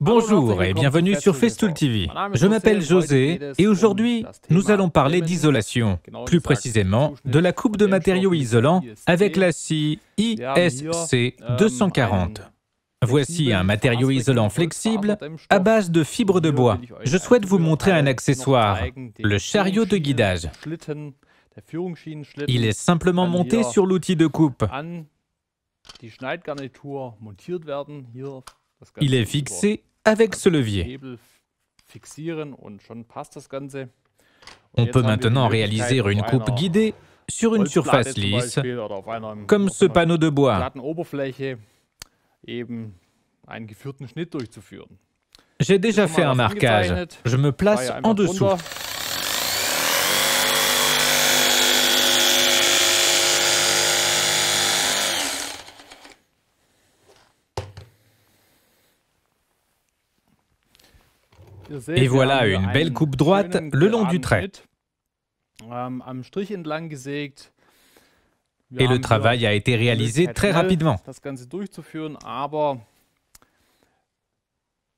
Bonjour et bienvenue sur Festool TV. Je m'appelle José et aujourd'hui, nous allons parler d'isolation, plus précisément de la coupe de matériaux isolants avec la scie ISC 240. Voici un matériau isolant flexible à base de fibres de bois. Je souhaite vous montrer un accessoire, le chariot de guidage. Il est simplement monté sur l'outil de coupe. Il est fixé avec ce levier. On peut maintenant réaliser une coupe guidée sur une surface lisse, comme ce panneau de bois. J'ai déjà fait un marquage. Je me place en dessous. Et voilà une belle coupe droite le long du trait. Ähm, Et le travail a été réalisé très rapidement.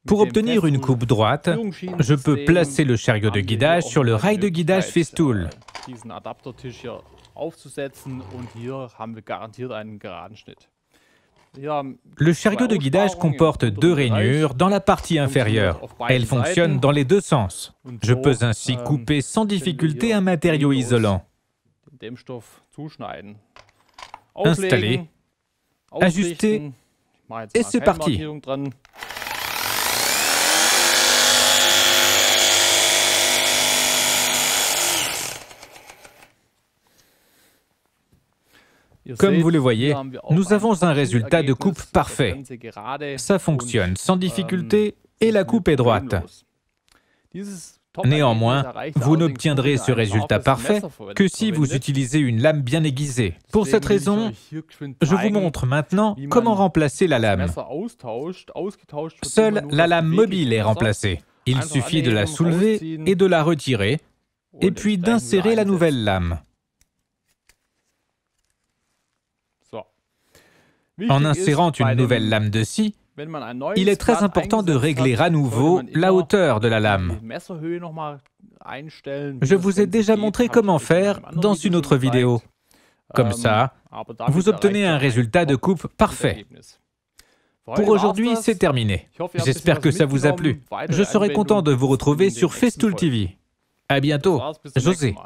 Pour obtenir une coupe droite, je peux placer le chariot de guidage sur le rail de guidage Festool. Äh, le chariot de guidage comporte deux rainures dans la partie inférieure. Elles fonctionnent dans les deux sens. Je peux ainsi couper sans difficulté un matériau isolant. Installer, ajuster, et c'est parti. Comme vous le voyez, nous oh, avons un résultat de coupe parfait. Ça fonctionne sans difficulté ähm, et la coupe est droite. Néanmoins, vous n'obtiendrez ce résultat parfait que si vous utilisez une lame bien aiguisée. Pour cette raison, je vous montre maintenant comment remplacer la lame. Seule la lame mobile est remplacée. Il suffit de la soulever et de la retirer, et puis d'insérer la nouvelle lame. En insérant une nouvelle lame de scie, il est très important de régler à nouveau la hauteur de la lame. Je vous ai déjà montré comment faire dans une autre vidéo. Comme ähm, ça, vous obtenez un résultat de coupe parfait. Pour aujourd'hui, c'est terminé. J'espère que ça vous a plu. Je serai content de vous retrouver sur Festool TV. À bientôt, José.